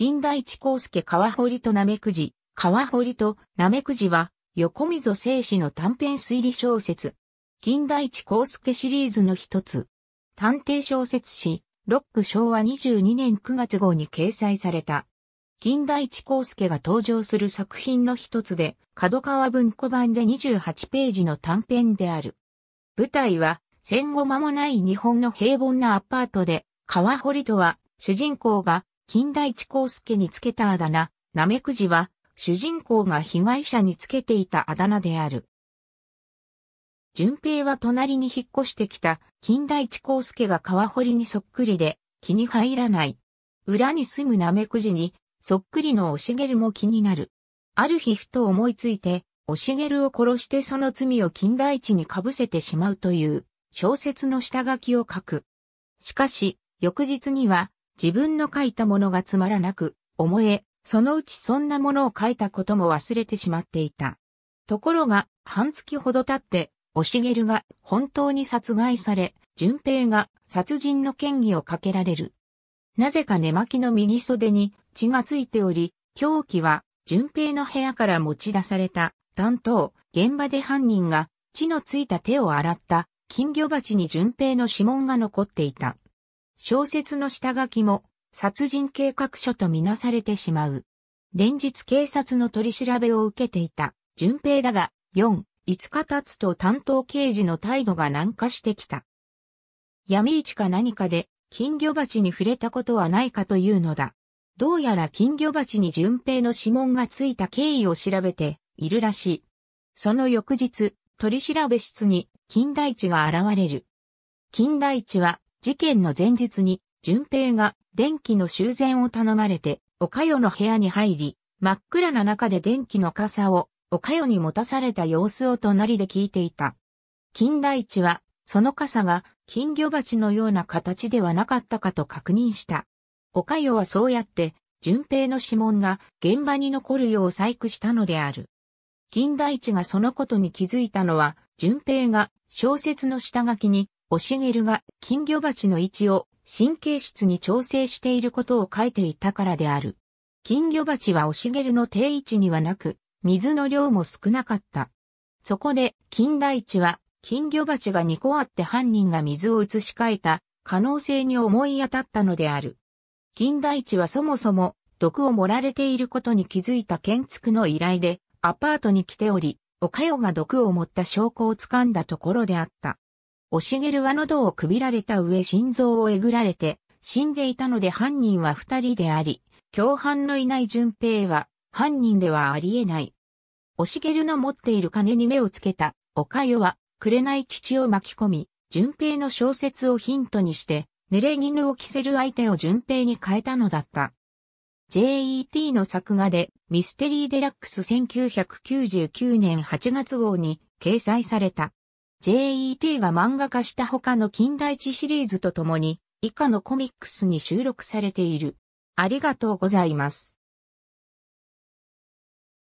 金大地光介川堀とナめくじ、川堀とナめくじは、横溝正史の短編推理小説。金大地光介シリーズの一つ。探偵小説誌、ロック昭和22年9月号に掲載された。金大地光介が登場する作品の一つで、角川文庫版で28ページの短編である。舞台は、戦後間もない日本の平凡なアパートで、川堀とは、主人公が金田一耕助につけたあだ名、ナメクジは、主人公が被害者につけていたあだ名である。淳平は隣に引っ越してきた金田一耕助が川堀にそっくりで気に入らない。裏に住むナメクジにそっくりのおしげるも気になる。ある日ふと思いついて、おしげるを殺してその罪を金田一にかぶせてしまうという小説の下書きを書く。しかし、翌日には自分の書いたものがつまらなく、思え、そのうちそんなものを書いたことも忘れてしまっていた。ところが、半月ほど経って、おしげるが本当に殺害され、淳平が殺人の嫌疑をかけられる。なぜか寝巻きの右袖に血がついており、凶器は淳平の部屋から持ち出された担当、現場で犯人が血のついた手を洗った金魚鉢に淳平の指紋が残っていた。小説の下書きも殺人計画書とみなされてしまう。連日警察の取り調べを受けていた、淳平だが、4、5日経つと担当刑事の態度が軟化してきた。闇市か何かで、金魚鉢に触れたことはないかというのだ。どうやら金魚鉢に淳平の指紋がついた経緯を調べているらしい。その翌日、取り調べ室に金田地が現れる。金田地は事件の前日に、淳平が電気の修繕を頼まれて、おかよの部屋に入り、真っ暗な中で電気の傘を、おかよに持たされた様子を隣で聞いていた。金田一は、その傘が金魚鉢のような形ではなかったかと確認した。おかよはそうやって、淳平の指紋が現場に残るよう細工したのである。金田一がそのことに気づいたのは、淳平が小説の下書きにおしげるが金魚鉢の位置を神経質に調整していることを書いていたからである。金魚鉢はおしげるの定位置にはなく、水の量も少なかった。そこで、金田一は、金魚鉢が2個あって犯人が水を移し替えた可能性に思い当たったのである。金田一はそもそも毒を盛られていることに気づいた建築の依頼でアパートに来ており、おかよが毒を持った証拠をつかんだところであった。おしげるは喉をくびられた上心臓をえぐられて、死んでいたので犯人は二人であり、共犯のいない淳平は、犯人ではありえない。おしげるの持っている金に目をつけた、おかよは、れな基吉を巻き込み、淳平の小説をヒントにして、濡れ衣を着せる相手を淳平に変えたのだった。JET の作画でミステリーデラックス1999年8月号に掲載された。JET が漫画化した他の近代地シリーズとともに以下のコミックスに収録されている。ありがとうございます。